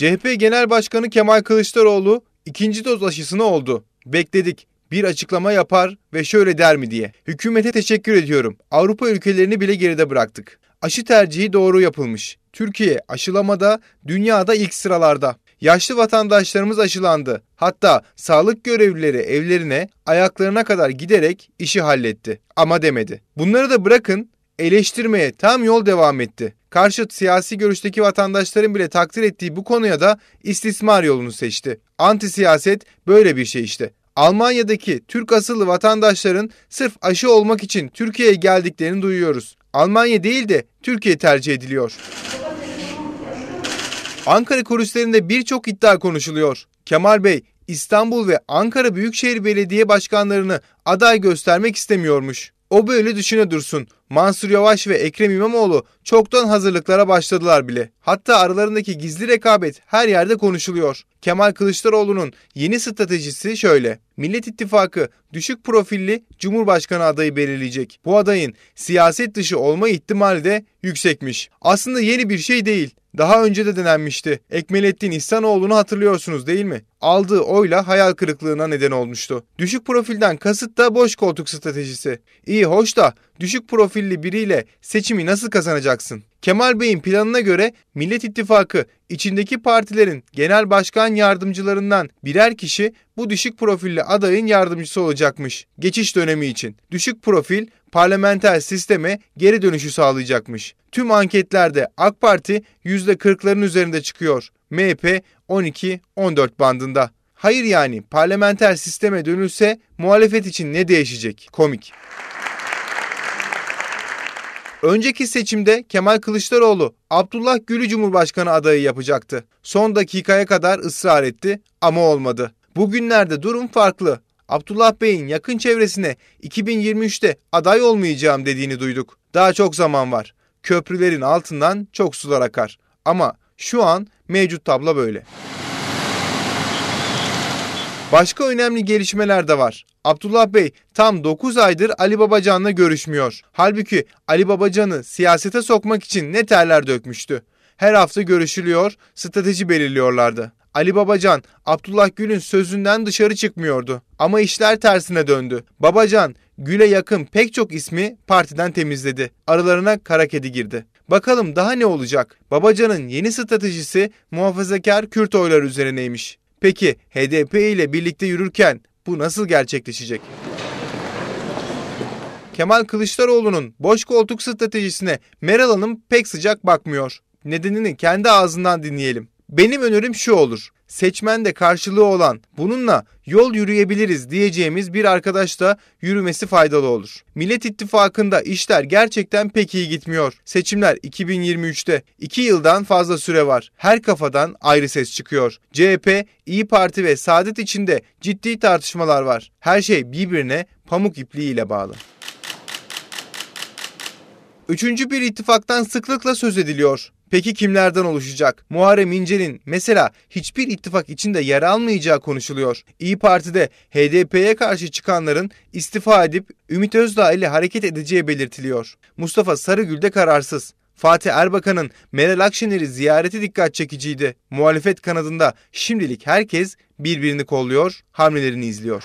CHP Genel Başkanı Kemal Kılıçdaroğlu ikinci doz aşısını oldu. Bekledik bir açıklama yapar ve şöyle der mi diye. Hükümete teşekkür ediyorum. Avrupa ülkelerini bile geride bıraktık. Aşı tercihi doğru yapılmış. Türkiye aşılamada dünyada ilk sıralarda. Yaşlı vatandaşlarımız aşılandı. Hatta sağlık görevlileri evlerine ayaklarına kadar giderek işi halletti. Ama demedi. Bunları da bırakın eleştirmeye tam yol devam etti. Karşıt siyasi görüşteki vatandaşların bile takdir ettiği bu konuya da istismar yolunu seçti. Anti siyaset böyle bir şey işte. Almanya'daki Türk asıllı vatandaşların sırf aşı olmak için Türkiye'ye geldiklerini duyuyoruz. Almanya değil de Türkiye tercih ediliyor. Ankara kulislerinde birçok iddia konuşuluyor. Kemal Bey İstanbul ve Ankara Büyükşehir Belediye Başkanlarını aday göstermek istemiyormuş. O böyle düşüne dursun. Mansur Yavaş ve Ekrem İmamoğlu çoktan hazırlıklara başladılar bile. Hatta aralarındaki gizli rekabet her yerde konuşuluyor. Kemal Kılıçdaroğlu'nun yeni stratejisi şöyle. Millet İttifakı düşük profilli Cumhurbaşkanı adayı belirleyecek. Bu adayın siyaset dışı olma ihtimali de yüksekmiş. Aslında yeni bir şey değil. Daha önce de denenmişti. Ekmelettin İhsanoğlu'nu hatırlıyorsunuz değil mi? Aldığı oyla hayal kırıklığına neden olmuştu. Düşük profilden kasıt da boş koltuk stratejisi. İyi hoş da düşük profilli biriyle seçimi nasıl kazanacaksın? Kemal Bey'in planına göre Millet İttifakı içindeki partilerin genel başkan yardımcılarından birer kişi bu düşük profilli adayın yardımcısı olacakmış. Geçiş dönemi için düşük profil parlamenter sisteme geri dönüşü sağlayacakmış. Tüm anketlerde AK Parti %40'ların üzerinde çıkıyor. MHP 12-14 bandında. Hayır yani parlamenter sisteme dönülse muhalefet için ne değişecek? Komik. Önceki seçimde Kemal Kılıçdaroğlu Abdullah Gül'ü Cumhurbaşkanı adayı yapacaktı. Son dakikaya kadar ısrar etti ama olmadı. Bugünlerde durum farklı. Abdullah Bey'in yakın çevresine 2023'te aday olmayacağım dediğini duyduk. Daha çok zaman var. Köprülerin altından çok sular akar. Ama şu an mevcut tablo böyle. Başka önemli gelişmeler de var. Abdullah Bey tam 9 aydır Ali Babacan'la görüşmüyor. Halbuki Ali Babacan'ı siyasete sokmak için ne terler dökmüştü. Her hafta görüşülüyor, strateji belirliyorlardı. Ali Babacan, Abdullah Gül'ün sözünden dışarı çıkmıyordu. Ama işler tersine döndü. Babacan, Gül'e yakın pek çok ismi partiden temizledi. Aralarına kara kedi girdi. Bakalım daha ne olacak? Babacan'ın yeni stratejisi muhafazakar Kürt oyları üzerineymiş. Peki HDP ile birlikte yürürken bu nasıl gerçekleşecek? Kemal Kılıçdaroğlu'nun boş koltuk stratejisine Meral Hanım pek sıcak bakmıyor. Nedenini kendi ağzından dinleyelim. Benim önerim şu olur. Seçmende karşılığı olan bununla yol yürüyebiliriz diyeceğimiz bir arkadaşla yürümesi faydalı olur. Millet İttifakı'nda işler gerçekten pek iyi gitmiyor. Seçimler 2023'te 2 yıldan fazla süre var. Her kafadan ayrı ses çıkıyor. CHP, İyi Parti ve Saadet içinde ciddi tartışmalar var. Her şey birbirine pamuk ipliğiyle bağlı. Üçüncü bir ittifaktan sıklıkla söz ediliyor. Peki kimlerden oluşacak? Muharrem İnce'nin mesela hiçbir ittifak içinde yer almayacağı konuşuluyor. İyi Parti'de HDP'ye karşı çıkanların istifa edip Ümit Özdağ ile hareket edeceği belirtiliyor. Mustafa Sarıgül de kararsız. Fatih Erbakan'ın Meral Akşener'i ziyareti dikkat çekiciydi. Muhalefet kanadında şimdilik herkes birbirini kolluyor, hamlelerini izliyor.